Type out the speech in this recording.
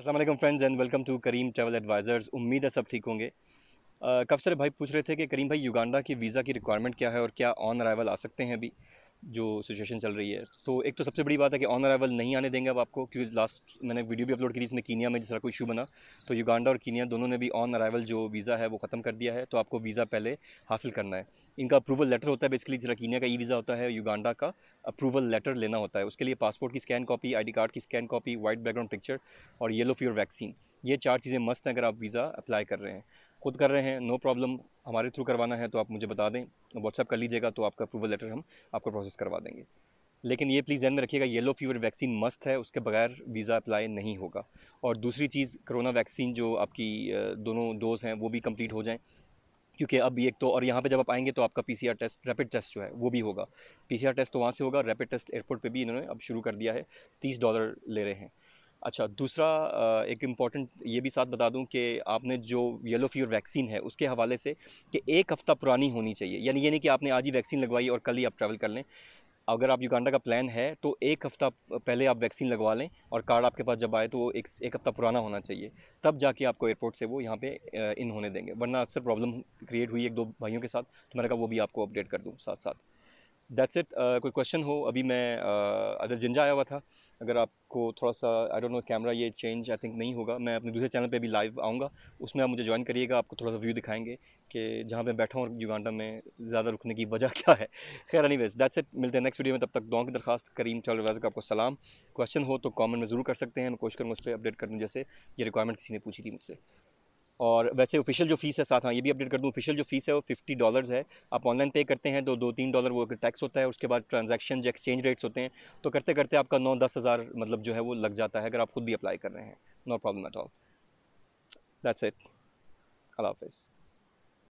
Aslam friends and welcome to Karim travel advisers उम्मीद है सब ठीक होंगे कब सर भाई पूछ रहे थे कि करीम भाई युगांडा की वीज़ा की रिक्वायरमेंट क्या है और क्या ऑन अराइवल आ सकते हैं अभी जो सिचुएशन चल रही है तो एक तो सबसे बड़ी बात है कि ऑन अराइवल नहीं आने देंगे अब आपको क्योंकि लास्ट मैंने वीडियो भी अपलोड की थी इसमें कीनिया में जिस तरह कोई इशू बना तो युगांडा और कीनिया दोनों ने भी ऑन अराइवल जो वीज़ा है वो ख़त्म कर दिया है तो आपको वीज़ा पहले हासिल करना है इनका अप्रूवल लेटर होता है बेसिकली जरा कीनिया का ई वीज़ा होता है युगांडा का अप्रूवल लेटर लेना होता है उसके लिए पासपोर्ट की स्कैन कॉपी आई कार्ड की scan copy white background picture और येलो फीवर वैक्सीन ये चार चीज़ें मस्त हैं अगर आप वीज़ा अप्लाई कर रहे हैं खुद कर रहे हैं नो प्रॉब्लम हमारे थ्रू करवाना है तो आप मुझे बता दें व्हाट्सअप कर लीजिएगा तो आपका अप्रूवल लेटर हम आपको प्रोसेस करवा देंगे लेकिन ये प्लीज़ जहन में रखिएगा येलो फीवर वैक्सीन मस्त है उसके बगैर वीज़ा अप्लाई नहीं होगा और दूसरी चीज़ कोरोना वैक्सीन जो आपकी दोनों डोज हैं वो भी कंप्लीट हो जाएं क्योंकि अब एक तो और यहाँ पे जब आप आएंगे तो आपका पीसीआर टेस्ट रैपिड टेस्ट जो है वो भी होगा पीसीआर टेस्ट तो वहाँ से होगा रैपिड टेस्ट एयरपोर्ट पे भी इन्होंने अब शुरू कर दिया है तीस डॉलर ले रहे हैं अच्छा दूसरा एक इम्पॉर्टेंट ये भी साथ बता दूं कि आपने जो येलो फीवर वैक्सीन है उसके हवाले से कि एक हफ़्ता पुरानी होनी चाहिए यानी ये नहीं कि आपने आज ही वैक्सीन लगवाई और कल ही आप ट्रैवल कर लें अगर आप युगांडा का प्लान है तो एक हफ़्ता पहले आप वैक्सीन लगवा लें और कार्ड आपके पास जब आए तो वो एक एक हफ़्ता पुराना होना चाहिए तब जाके आपको एयरपोर्ट से वो यहाँ पे इन होने देंगे वरना अक्सर प्रॉब्लम क्रिएट हुई एक दो भाइयों के साथ तो मैंने कहा वो भी आपको अपडेट कर दूँ साथ साथ दैट्स इट uh, कोई क्वेश्चन हो अभी मैं uh, अगर जिंजा आया हुआ था अगर आपको थोड़ा सा आई डोंट नो कैमरा ये चेंज आई थिंक नहीं होगा मैं अपने दूसरे चैनल पे भी लाइव आऊँगा उसमें आप मुझे ज्वाइन करिएगा आपको थोड़ा सा व्यू दिखाएंगे कि जहाँ पे बैठा हूँ युगांडा में ज़्यादा रुकने की वजह क्या है खैर एनी वेज दैट्स इट मिलते हैं नेक्स्ट वीडियो में तब तक दुआ की दरखास्त करीम चाल रजा का आपको सलाम क्वेश्चन हो तो कॉमेंट में ज़रूर कर सकते हैं मैं कोशिश करूँगा उस पर अपडेट कर दूँ जैसे ये रिक्वायरमेंट किसी ने पूछी थी मुझसे और वैसे ऑफिशियल जो फीस है साथ हाँ ये भी अपडेट कर दूँ ऑफिशियल जो फीस है वो फिफ्टी डॉलर्स है आप ऑनलाइन पे करते हैं तो दो तीन डॉलर वो टैक्स होता है उसके बाद ट्रांजेक्शन जो एक्सचेंज रेट्स होते हैं तो करते करते आपका नौ दस हज़ार मतलब जो है वो लग जाता है अगर आप खुद भी अप्लाई कर रहे हैं no problem at all that's it Allah हाफिज़